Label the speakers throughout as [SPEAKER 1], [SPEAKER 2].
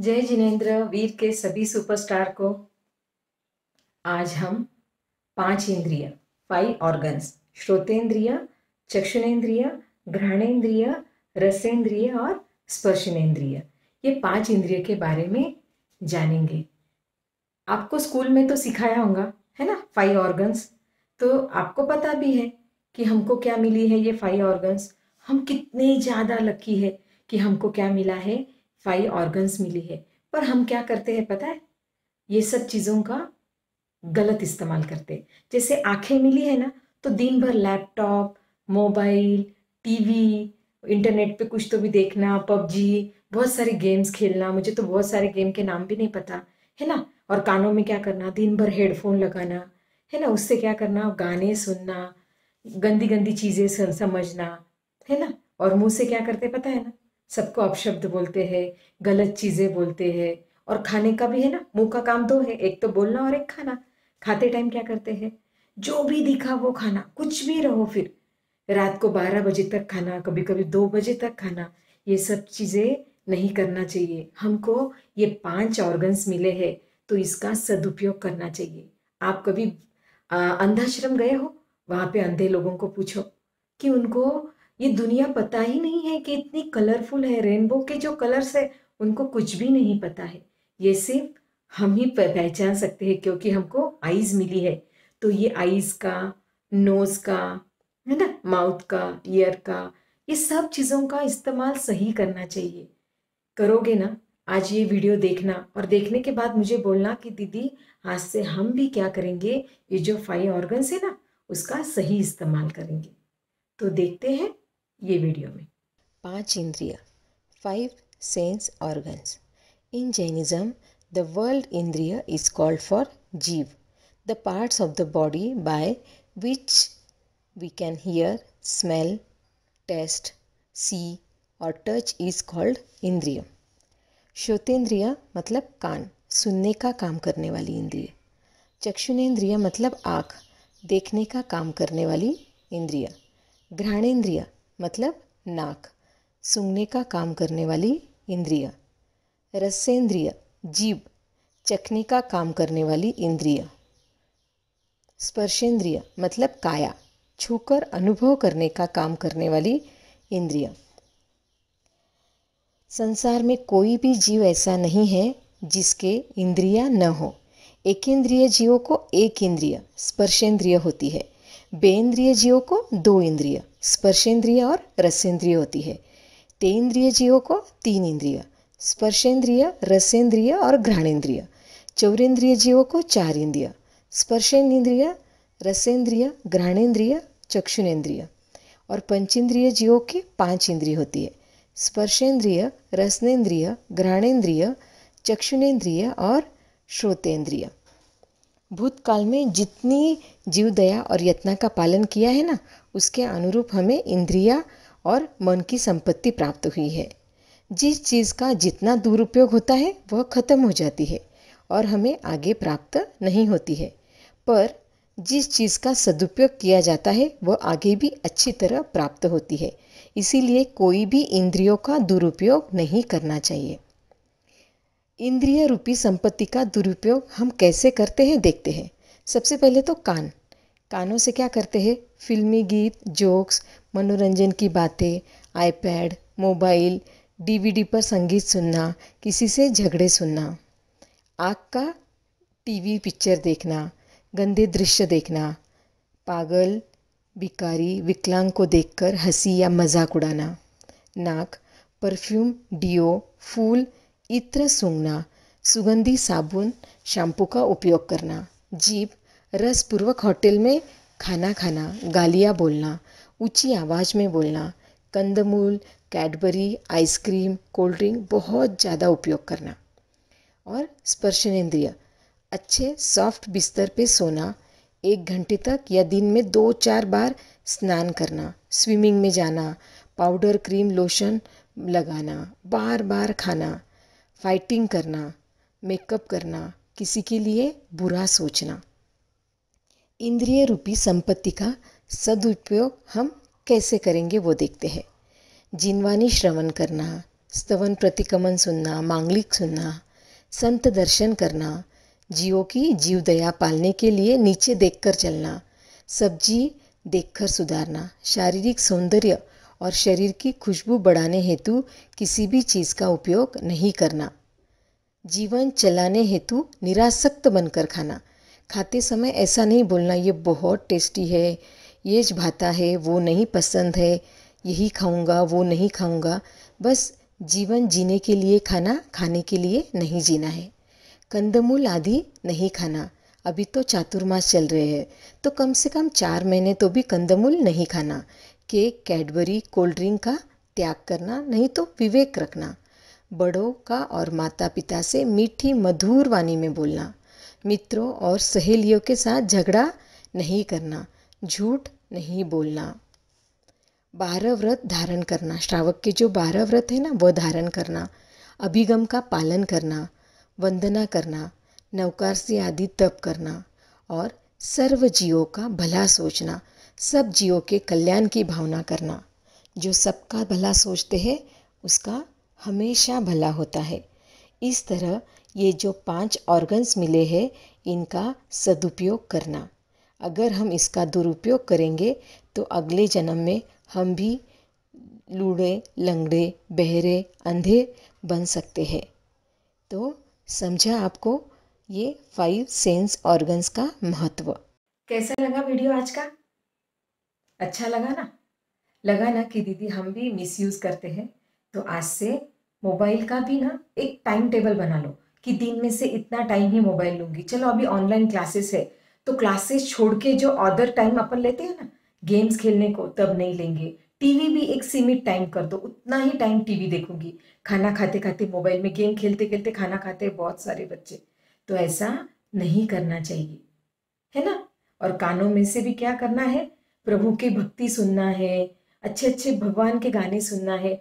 [SPEAKER 1] जय जिनेन्द्र वीर के सभी सुपरस्टार को आज हम पांच इंद्रिय फाइव ऑर्गन्स श्रोतेन्द्रिय चक्षुनेन्द्रिय घृणेन्द्रिय रसेंद्रिय और स्पर्शनेन्द्रिय ये पांच इंद्रिय के बारे में जानेंगे आपको स्कूल में तो सिखाया होगा है ना फाइव ऑर्गन्स तो आपको पता भी है कि हमको क्या मिली है ये फाइव ऑर्गन्स हम कितने ज़्यादा लकी है कि हमको क्या मिला है फाइव ऑर्गन्स मिली है पर हम क्या करते हैं पता है ये सब चीज़ों का गलत इस्तेमाल करते हैं जैसे आंखें मिली है ना तो दिन भर लैपटॉप मोबाइल टीवी इंटरनेट पे कुछ तो भी देखना पबजी बहुत सारे गेम्स खेलना मुझे तो बहुत सारे गेम के नाम भी नहीं पता है ना और कानों में क्या करना दिन भर हेडफोन लगाना है ना उससे क्या करना गाने सुनना गंदी गंदी चीज़ें समझना है ना और मुंह से क्या करते पता है ना सबको अपशब्द बोलते हैं गलत चीज़ें बोलते हैं और खाने का भी है ना मुंह का काम दो है एक तो बोलना और एक खाना खाते टाइम क्या करते हैं जो भी दिखा वो खाना कुछ भी रहो फिर रात को बारह बजे तक खाना कभी कभी दो बजे तक खाना ये सब चीज़ें नहीं करना चाहिए हमको ये पांच ऑर्गन्स मिले हैं तो इसका सदुपयोग करना चाहिए आप कभी अंधाश्रम गए हो वहाँ पे अंधे लोगों को पूछो कि उनको ये दुनिया पता ही नहीं है कि इतनी कलरफुल है रेनबो के जो कलर्स है उनको कुछ भी नहीं पता है ये सिर्फ हम ही पहचान सकते हैं क्योंकि हमको आईज मिली है तो ये आईज का नोज का है ना माउथ का ईयर का ये सब चीज़ों का इस्तेमाल सही करना चाहिए करोगे ना आज ये वीडियो देखना और देखने के बाद मुझे बोलना कि दीदी आज से हम भी क्या करेंगे ये जो फाइव ऑर्गन्स है ना उसका सही इस्तेमाल करेंगे तो देखते हैं ये वीडियो में पांच इंद्रिय five sense organs in Jainism the world indriya is called for jiva the parts of the body by which we can hear smell taste see और टच इज कॉल्ड इंद्रिय श्रोतेन्द्रिय मतलब कान सुनने का काम करने वाली इंद्रिय चक्षुनेन्द्रिय मतलब आँख देखने का काम करने वाली इंद्रिय घ्राणेन्द्रिय मतलब नाक सूंघने का काम करने वाली इंद्रिय रसेंद्रिय जीभ चखने का काम करने वाली इंद्रिय स्पर्शेंद्रिय मतलब काया छूकर अनुभव करने का काम करने वाली इंद्रिय संसार में कोई भी जीव ऐसा नहीं है जिसके इंद्रिया न हो एक इंद्रिय जीवों को एक इंद्रिय स्पर्शेंद्रिय होती है बेन्द्रिय जीवों को दो इंद्रिय स्पर्शेंद्रिय और रसेंद्रिय होती है तेन्द्रिय जीवों को तीन इंद्रिय स्पर्शेंद्रिय रसेंद्रिय और घ्राणेन्द्रिय चौरेन्द्रिय जीवों को चार इंद्रिय स्पर्शेंद्रिय रसेंद्रिय घ्राणेन्द्रिय चक्षुनेन्द्रिय और पंचेंद्रिय जीवों की पांच इंद्रिय होती है स्पर्शेंद्रिय रसनेन्द्रिय घ्राणेन्द्रिय चक्षुनेन्द्रिय और श्रोतेन्द्रिय भूतकाल में जितनी जीव दया और यत्ना का पालन किया है ना उसके अनुरूप हमें इंद्रिया और मन की संपत्ति प्राप्त हुई है जिस चीज़ का जितना दुरुपयोग होता है वह खत्म हो जाती है और हमें आगे प्राप्त नहीं होती है पर जिस चीज़ का सदुपयोग किया जाता है वह आगे भी अच्छी तरह प्राप्त होती है इसीलिए कोई भी इंद्रियों का दुरुपयोग नहीं करना चाहिए इंद्रिय रूपी संपत्ति का दुरुपयोग हम कैसे करते हैं देखते हैं सबसे पहले तो कान कानों से क्या करते हैं फिल्मी गीत जोक्स मनोरंजन की बातें आईपैड मोबाइल डीवीडी पर संगीत सुनना किसी से झगड़े सुनना आग का टीवी पिक्चर देखना गंदे दृश्य देखना पागल भिकारी विकलांग को देखकर हंसी या मजाक उड़ाना नाक परफ्यूम डिओ फूल इत्र सूंघना सुगंधी साबुन शैम्पू का उपयोग करना जीप रसपूर्वक होटल में खाना खाना गालियाँ बोलना ऊँची आवाज़ में बोलना कंदमूल कैडबरी आइसक्रीम कोल्ड ड्रिंक बहुत ज़्यादा उपयोग करना और स्पर्शनेन्द्रिय अच्छे सॉफ्ट बिस्तर पे सोना एक घंटे तक या दिन में दो चार बार स्नान करना स्विमिंग में जाना पाउडर क्रीम लोशन लगाना बार बार खाना फाइटिंग करना मेकअप करना किसी के लिए बुरा सोचना इंद्रिय रूपी संपत्ति का सदुपयोग हम कैसे करेंगे वो देखते हैं जिनवानी श्रवण करना स्तवन प्रतिक्रमण सुनना मांगलिक सुनना संत दर्शन करना जीवों की जीव दया पालने के लिए नीचे देखकर चलना सब्जी देखकर सुधारना शारीरिक सौंदर्य और शरीर की खुशबू बढ़ाने हेतु किसी भी चीज़ का उपयोग नहीं करना जीवन चलाने हेतु निरासक्त बनकर खाना खाते समय ऐसा नहीं बोलना ये बहुत टेस्टी है ये भाता है वो नहीं पसंद है यही खाऊंगा वो नहीं खाऊंगा बस जीवन जीने के लिए खाना खाने के लिए नहीं जीना है कंदमूल आदि नहीं खाना अभी तो चातुर्मास चल रहे हैं तो कम से कम चार महीने तो भी कंदमूल नहीं खाना केक कैडबरी कोल्ड ड्रिंक का त्याग करना नहीं तो विवेक रखना बड़ों का और माता पिता से मीठी मधुर वाणी में बोलना मित्रों और सहेलियों के साथ झगड़ा नहीं करना झूठ नहीं बोलना बारह व्रत धारण करना श्रावक के जो बारह व्रत है ना वह धारण करना अभिगम का पालन करना वंदना करना नवकार से आदि तप करना और सर्व जीवों का भला सोचना सब जीवों के कल्याण की भावना करना जो सबका भला सोचते हैं उसका हमेशा भला होता है इस तरह ये जो पांच ऑर्गन्स मिले हैं इनका सदुपयोग करना अगर हम इसका दुरुपयोग करेंगे तो अगले जन्म में हम भी लूड़े लंगड़े बहरे अंधे बन सकते हैं तो समझा आपको ये फाइव सेंस ऑर्गन्स का महत्व कैसा लगा वीडियो आज का अच्छा लगा ना लगा ना कि दीदी हम भी यूज़ करते हैं तो आज से मोबाइल का भी ना एक टाइम टेबल बना लो कि दिन में से इतना टाइम ही मोबाइल लूँगी चलो अभी ऑनलाइन क्लासेस है तो क्लासेस छोड़ के जो अदर टाइम अपन लेते हैं ना गेम्स खेलने को तब नहीं लेंगे टीवी भी एक सीमित टाइम कर दो उतना ही टाइम टीवी देखूंगी खाना खाते खाते मोबाइल में गेम खेलते खेलते खाना खाते बहुत सारे बच्चे तो ऐसा नहीं करना चाहिए है ना और कानों में से भी क्या करना है प्रभु की भक्ति सुनना है अच्छे अच्छे भगवान के गाने सुनना है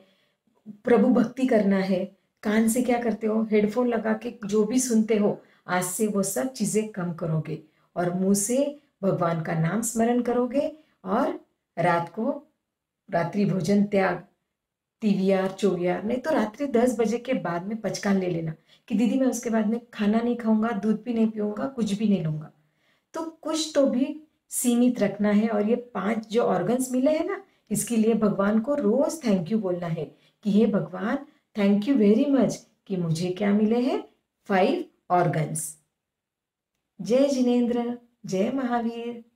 [SPEAKER 1] प्रभु भक्ति करना है कान से क्या करते हो हेडफोन लगा के जो भी सुनते हो आज से वो सब चीज़ें कम करोगे और मुंह से भगवान का नाम स्मरण करोगे और रात को रात्रि भोजन त्याग टीवीआर चोवीआर नहीं तो रात्रि दस बजे के बाद में पचकान ले लेना कि दीदी मैं उसके बाद में खाना नहीं खाऊंगा दूध भी नहीं पीऊँगा कुछ भी नहीं लूँगा तो कुछ तो भी सीमित रखना है और ये पांच जो ऑर्गन्स मिले हैं ना इसके लिए भगवान को रोज थैंक यू बोलना है कि हे भगवान थैंक यू वेरी मच कि मुझे क्या मिले हैं फाइव ऑर्गन्स जय जिनेन्द्र जय महावीर